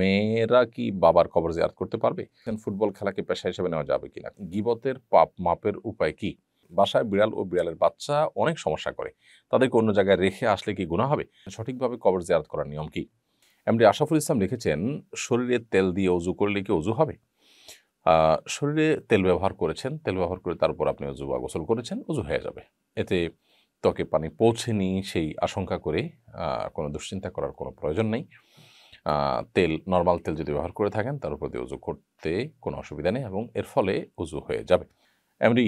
মেয়েরা কি বাবার কবর জিয়ারত করতে পারবে ফুটবল খেলাকে পেশা হিসেবে নেওয়া যাবে কিনা গিবতের পাপ মাপের উপায় কি বাসায় বিড়াল ও বিড়ালের বাচ্চা অনেক সমস্যা করে তাদেরকে অন্য জায়গায় রেখে আসলে কি গুণা হবে সঠিকভাবে কবর জিয়ারত করার নিয়ম কি এমডি আশাফুল ইসলাম লিখেছেন শরীরে তেল দিয়ে অজু করলে কি অজু হবে শরীরে তেল ব্যবহার করেছেন তেল ব্যবহার করে তার উপর আপনি অজু বা গোসল করেছেন অজু হয়ে যাবে এতে ত্বকে পানি পৌঁছেনি সেই আশঙ্কা করে কোনো দুশ্চিন্তা করার কোনো প্রয়োজন নেই তেল নর্মাল তেল যদি ব্যবহার করে থাকেন তার উপর দিয়ে উজু করতে কোনো অসুবিধা নেই এবং এর ফলে উজু হয়ে যাবে এমনি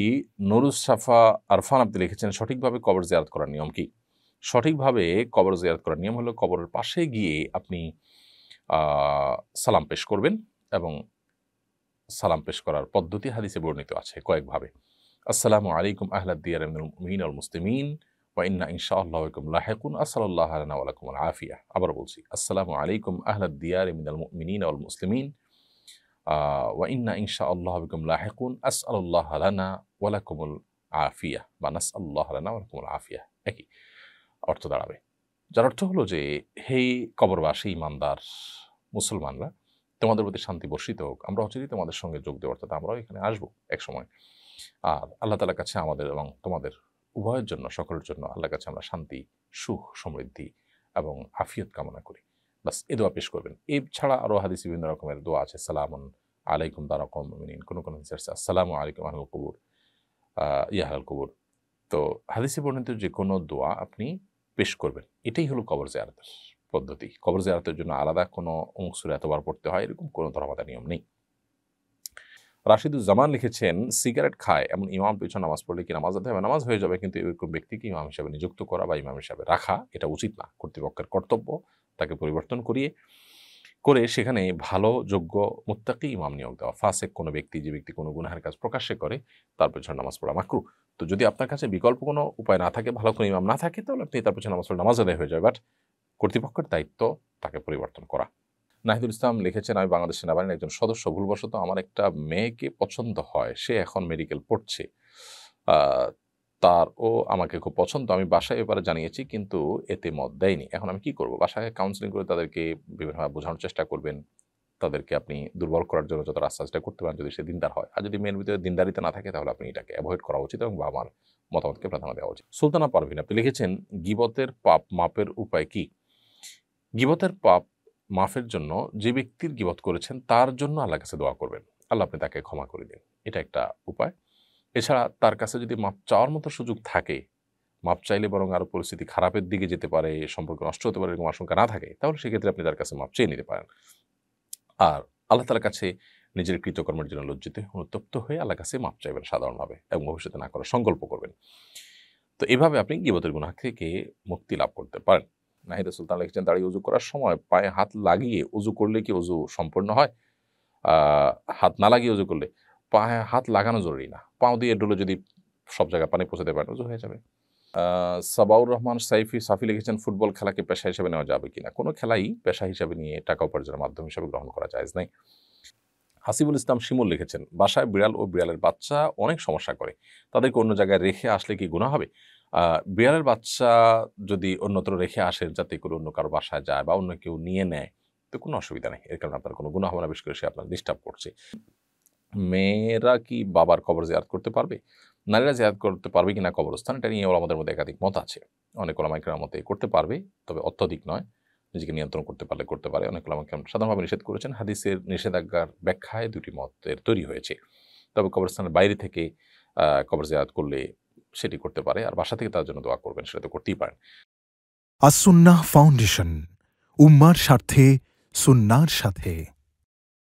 নুরুস সাফা আরফান আপনি লিখেছেন সঠিকভাবে কবর জিয়ারত করার নিয়ম কি সঠিকভাবে কবর জিয়ারত করার নিয়ম হলো কবরের পাশে গিয়ে আপনি সালাম পেশ করবেন এবং সালাম পেশ করার পদ্ধতি হাদিসে বর্ণিত আছে কয়েকভাবে আসসালামু আলাইকুম আহলাদ দিয়ার মিন আল মুসলিমিন বা ইন্না ইনশা আল্লাহ লাহেকুন আসসালাল্লাহ আলাইকুম আফিয়া আবার বলছি আসসালামু আলাইকুম আহলাদ দিয়ার মিনাল মিনিন আল মুসলিমিন ওয়া ইন্না ইনশা আল্লাহ বিকুম লাহেকুন আস আল্লাহ আলানা ওয়ালাকুমুল আফিয়া বা নাস আল্লাহ আলানা ওয়ালাকুমুল আফিয়া একই অর্থ দাঁড়াবে যার অর্থ হলো যে হে কবরবাসী ইমানদার মুসলমানরা তোমাদের প্রতি শান্তি বর্ষিত হোক আমরা হচ্ছে তোমাদের সঙ্গে যোগ দেওয়া অর্থাৎ আমরাও এখানে আসবো এক সময় আর আল্লাহ তালার কাছে আমাদের এবং তোমাদের উভয়ের জন্য সকলের জন্য আল্লাহর কাছে আমরা শান্তি সুখ সমৃদ্ধি এবং আফিয়ত কামনা করি বাস এ দোয়া পেশ করবেন এ ছাড়া আরও হাদিস বিভিন্ন রকমের দোয়া আছে সালাম আলাইকুম দারাকম কমিন কোনো কোনো হাদিস আছে আসসালামু আলাইকুম আহল কবুর ইয়াহাল কবুর তো হাদিসে বর্ণিত যে কোনো দোয়া আপনি পেশ করবেন এটাই হলো কবর জায়ারতের পদ্ধতি কবর জায়ারতের জন্য আলাদা কোনো অংশ এতবার পড়তে হয় এরকম কোনো ধর্মাতা নিয়ম নেই রাশিদুজ্জামান লিখেছেন সিগারেট খায় এমন ইমাম পিছনে নামাজ পড়লে কি নামাজ আদায় হবে নামাজ হয়ে যাবে কিন্তু এরকম ব্যক্তিকে ইমাম হিসাবে নিযুক্ত করা বা ইমাম হিসাবে রাখা এটা উচিত না কর্তৃপক্ষের কর্তব্য তাকে পরিবর্তন করিয়ে করে সেখানে ভালো যোগ্য মোত্তাকি ইমাম নিয়োগ দেওয়া ফাসেক কোনো ব্যক্তি যে ব্যক্তি কোনো গুনাহের কাজ প্রকাশ্যে করে তার পেছনে নামাজ পড়া মাকরু তো যদি আপনার কাছে বিকল্প কোনো উপায় না থাকে ভালো কোনো ইমাম না থাকে তাহলে আপনি তার পিছনে নামাজ পড়ে নামাজ আদায় হয়ে যায় বাট কর্তৃপক্ষের দায়িত্ব তাকে পরিবর্তন করা নাহিদুল ইসলাম লিখেছেন আমি বাংলাদেশ সেনাবাহিনীর একজন সদস্য ভুলবশত আমার একটা মেয়েকে পছন্দ হয় সে এখন মেডিকেল পড়ছে তার ও আমাকে খুব পছন্দ আমি বাসায় এবারে জানিয়েছি কিন্তু এতে মত দেয়নি এখন আমি কি করব বাসায় কাউন্সিলিং করে তাদেরকে বিভিন্নভাবে বোঝানোর চেষ্টা করবেন তাদেরকে আপনি দুর্বল করার জন্য যত রাস্তা করতে পারেন যদি সে দিনদার হয় আর যদি মেয়ের ভিতরে দিনদারিতে না থাকে তাহলে আপনি এটাকে অ্যাভয়েড করা উচিত এবং বাবার মতামতকে প্রাধান্য দেওয়া উচিত সুলতানা পারভিন আপনি লিখেছেন গিবতের পাপ মাপের উপায় কি গিবতের পাপ মাফের জন্য যে ব্যক্তির গিবত করেছেন তার জন্য আল্লাহ কাছে দোয়া করবেন আল্লাহ আপনি তাকে ক্ষমা করে দিন এটা একটা উপায় এছাড়া তার কাছে যদি মাপ চাওয়ার মতো সুযোগ থাকে মাপ চাইলে বরং আরও পরিস্থিতি খারাপের দিকে যেতে পারে সম্পর্ক নষ্ট হতে পারে এরকম আশঙ্কা না থাকে তাহলে সেক্ষেত্রে আপনি তার কাছে মাপ চেয়ে নিতে পারেন আর আল্লাহ তালার কাছে নিজের কৃতকর্মের জন্য লজ্জিত অনুতপ্ত হয়ে আল্লাহ কাছে মাপ চাইবেন সাধারণভাবে এবং ভবিষ্যতে না করার সংকল্প করবেন তো এভাবে আপনি গিবতের গুণা থেকে মুক্তি লাভ করতে পারেন নাহিদা সুলতান লিখেছেন দাঁড়িয়ে উজু করার সময় পায়ে হাত লাগিয়ে উজু করলে কি উজু সম্পূর্ণ হয় হাত না লাগিয়ে উজু করলে পায়ে হাত লাগানো জরুরি না পাও দিয়ে ডুলে যদি সব জায়গায় পানি পৌঁছাতে পারে উজু হয়ে যাবে সাবাউর রহমান সাইফি সাফি লিখেছেন ফুটবল খেলাকে পেশা হিসেবে নেওয়া যাবে কিনা কোনো খেলাই পেশা হিসেবে নিয়ে টাকা উপার্জনের মাধ্যম হিসেবে গ্রহণ করা যায় নাই হাসিবুল ইসলাম শিমুল লিখেছেন বাসায় বিড়াল ও বিড়ালের বাচ্চা অনেক সমস্যা করে তাদেরকে অন্য জায়গায় রেখে আসলে কি গুণা হবে বিড়ালের বাচ্চা যদি অন্যত্র রেখে আসে যাতে করে অন্য কারো বাসায় যায় বা অন্য কেউ নিয়ে নেয় তো কোনো অসুবিধা নেই এর কারণে আপনার কোনো গুণা হবে না বিশেষ করে সে আপনার ডিস্টার্ব করছে মেয়েরা কি বাবার কবর জিয়ারত করতে পারবে নারীরা জিয়ারত করতে পারবে কিনা কবরস্থান এটা নিয়ে ওলামাদের মধ্যে একাধিক মত আছে অনেক ওলামাইকার মতে করতে পারবে তবে অত্যধিক নয় নিজেকে নিয়ন্ত্রণ করতে পারলে করতে পারে অনেক আমাকে সাধারণভাবে নিষেধ করেছেন হাদিসের নিষেধাজ্ঞার ব্যাখ্যায় দুটি মতের তৈরি হয়েছে তবে কবরস্থানের বাইরে থেকে কবর জিয়ারাত করলে সেটি করতে পারে আর বাসা থেকে তার জন্য দোয়া করবেন সেটা তো করতেই পারেন আসুন্না ফাউন্ডেশন উম্মার স্বার্থে সুন্নার সাথে